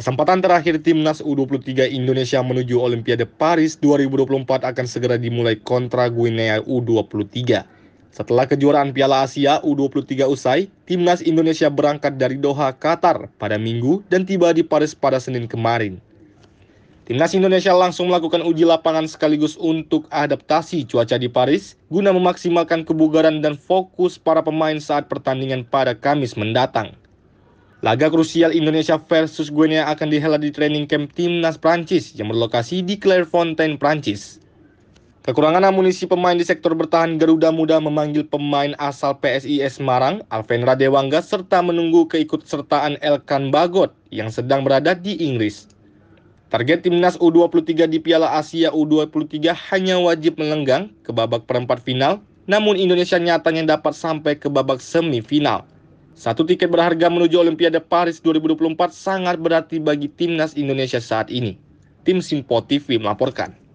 Kesempatan terakhir timnas U23 Indonesia menuju Olimpiade Paris 2024 akan segera dimulai kontra Guinea U23. Setelah kejuaraan Piala Asia U23 usai, timnas Indonesia berangkat dari Doha, Qatar pada Minggu dan tiba di Paris pada Senin kemarin. Timnas Indonesia langsung melakukan uji lapangan sekaligus untuk adaptasi cuaca di Paris guna memaksimalkan kebugaran dan fokus para pemain saat pertandingan pada Kamis mendatang. Laga krusial Indonesia versus Guinea akan dihelat di training camp timnas Prancis yang berlokasi di Clairefontaine, Prancis. Kekurangan amunisi pemain di sektor bertahan Garuda Muda memanggil pemain asal PSIS Marang, Alven Radewangga, serta menunggu keikutsertaan Elkan Bagot yang sedang berada di Inggris. Target timnas U23 di Piala Asia U23 hanya wajib melenggang ke babak perempat final, namun Indonesia nyatanya dapat sampai ke babak semifinal. Satu tiket berharga menuju Olimpiade Paris 2024 sangat berarti bagi timnas Indonesia saat ini. Tim Simpo TV melaporkan.